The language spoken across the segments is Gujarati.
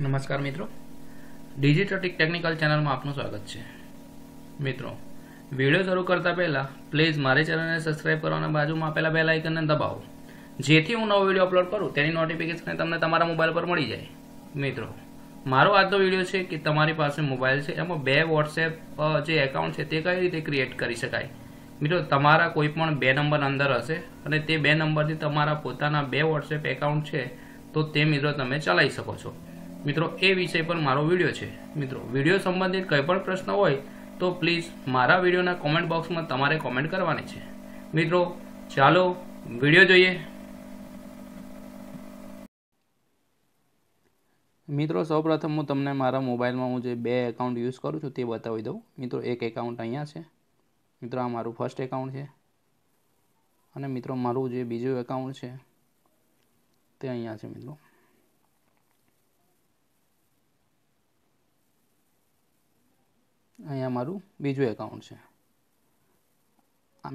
નમસ્કાર મિત્રો ડિજિટોટિક ટેકનિકલ ચેનલમાં આપનું સ્વાગત છે મિત્રો વિડીયો શરૂ કરતા પહેલાં પ્લીઝ મારી ચેનલને સબસ્ક્રાઇબ કરવાના બાજુમાં આપેલા બે લાઇકનને દબાવો જેથી હું નવો વિડીયો અપલોડ કરું તેની નોટિફિકેશન તમને તમારા મોબાઈલ પર મળી જાય મિત્રો મારો આજનો વિડીયો છે કે તમારી પાસે મોબાઈલ છે એમાં બે વોટ્સએપ જે એકાઉન્ટ છે તે કઈ રીતે ક્રિએટ કરી શકાય મિત્રો તમારા કોઈ પણ બે નંબર અંદર હશે અને તે બે નંબરથી તમારા પોતાના બે વોટ્સએપ એકાઉન્ટ છે તો તે મિત્રો તમે ચલાવી શકો છો મિત્રો એ વિષય પર મારો વિડીયો છે મિત્રો વિડીયો સંબંધિત કંઈ પણ પ્રશ્ન હોય તો પ્લીઝ મારા વિડીયોના કોમેન્ટ બોક્સમાં તમારે કોમેન્ટ કરવાની છે મિત્રો ચાલો વિડીયો જોઈએ મિત્રો સૌપ્રથમ હું તમને મારા મોબાઈલમાં હું જે બે એકાઉન્ટ યુઝ કરું છું તે બતાવી દઉં મિત્રો એક એકાઉન્ટ અહીંયા છે મિત્રો આ મારું ફર્સ્ટ એકાઉન્ટ છે અને મિત્રો મારું જે બીજું એકાઉન્ટ છે તે અહીંયા છે મિત્રો અહીંયા મારું બીજું એકાઉન્ટ છે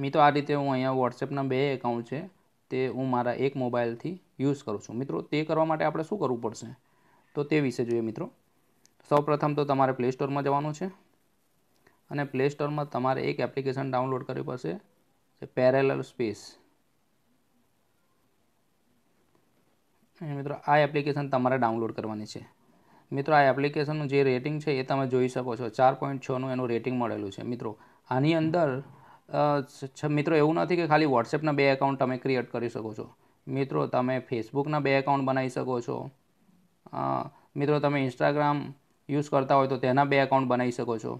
મિત્રો આ રીતે હું અહીંયા વોટ્સએપના બે એકાઉન્ટ છે તે હું મારા એક મોબાઈલથી યુઝ કરું છું મિત્રો તે કરવા માટે આપણે શું કરવું પડશે તો તે વિશે જોઈએ મિત્રો સૌપ્રથમ તો તમારે પ્લે સ્ટોરમાં જવાનું છે અને પ્લે સ્ટોરમાં તમારે એક એપ્લિકેશન ડાઉનલોડ કરવી પડશે જે પેરેલલ સ્પેસ મિત્રો આ એપ્લિકેશન તમારે ડાઉનલોડ કરવાની છે મિત્રો આ એપ્લિકેશનનું જે રેટિંગ છે એ તમે જોઈ શકો છો ચાર પોઈન્ટ છનું એનું રેટિંગ મળેલું છે મિત્રો આની અંદર મિત્રો એવું નથી કે ખાલી વોટ્સએપના બે એકાઉન્ટ તમે ક્રિએટ કરી શકો છો મિત્રો તમે ફેસબુકના બે એકાઉન્ટ બનાવી શકો છો મિત્રો તમે ઇન્સ્ટાગ્રામ યુઝ કરતા હોય તો તેના બે એકાઉન્ટ બનાવી શકો છો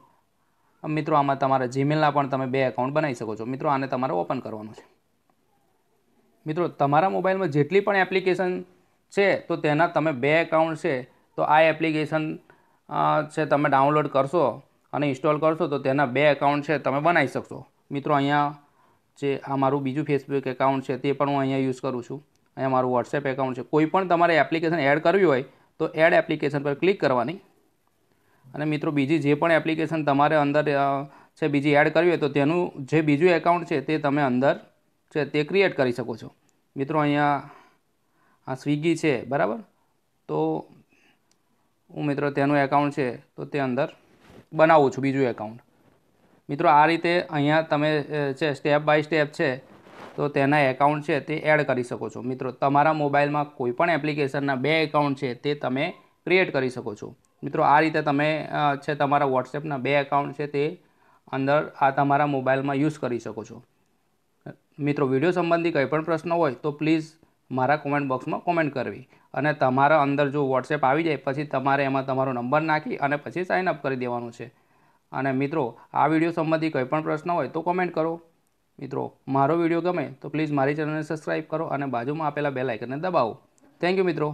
મિત્રો આમાં તમારા જીમેલના પણ તમે બે એકાઉન્ટ બનાવી શકો છો મિત્રો આને તમારે ઓપન કરવાનું છે મિત્રો તમારા મોબાઈલમાં જેટલી પણ એપ્લિકેશન છે તો તેના તમે બે એકાઉન્ટ છે તો આ એપ્લિકેશન છે તમે ડાઉનલોડ કરશો અને ઇન્સ્ટોલ કરશો તો તેના બે એકાઉન્ટ છે તમે બનાવી શકશો મિત્રો અહીંયા જે આ મારું બીજું ફેસબુક એકાઉન્ટ છે તે પણ હું અહીંયા યુઝ કરું છું અહીંયા મારું વોટ્સએપ એકાઉન્ટ છે કોઈ પણ તમારે એપ્લિકેશન એડ કરવી હોય તો એડ એપ્લિકેશન પર ક્લિક કરવાની અને મિત્રો બીજી જે પણ એપ્લિકેશન તમારે અંદર છે બીજી એડ કરવી હોય તો તેનું જે બીજું એકાઉન્ટ છે તે તમે અંદર છે તે ક્રિએટ કરી શકો છો મિત્રો અહીંયા આ સ્વિગી છે બરાબર તો હું મિત્રો તેનું એકાઉન્ટ છે તો તે અંદર બનાવું છું બીજું એકાઉન્ટ મિત્રો આ રીતે અહીંયા તમે છે સ્ટેપ બાય સ્ટેપ છે તો તેના એકાઉન્ટ છે તે એડ કરી શકો છો મિત્રો તમારા મોબાઈલમાં કોઈપણ એપ્લિકેશનના બે એકાઉન્ટ છે તે તમે ક્રિએટ કરી શકો છો મિત્રો આ રીતે તમે છે તમારા વોટ્સએપના બે એકાઉન્ટ છે તે અંદર આ તમારા મોબાઈલમાં યુઝ કરી શકો છો મિત્રો વિડીયો સંબંધી કંઈ પણ પ્રશ્ન હોય તો પ્લીઝ મારા કોમેન્ટ બોક્સમાં કોમેન્ટ કરવી અને તમારા અંદર જો વોટ્સએપ આવી જાય પછી તમારે એમાં તમારો નંબર નાખી અને પછી સાઇન અપ કરી દેવાનું છે અને મિત્રો આ વિડીયો સંબંધી કોઈ પણ પ્રશ્ન હોય તો કોમેન્ટ કરો મિત્રો મારો વિડીયો ગમે તો પ્લીઝ મારી ચેનલને સબસ્ક્રાઈબ કરો અને બાજુમાં આપેલા બે લાઇકનને દબાવો થેન્ક યુ મિત્રો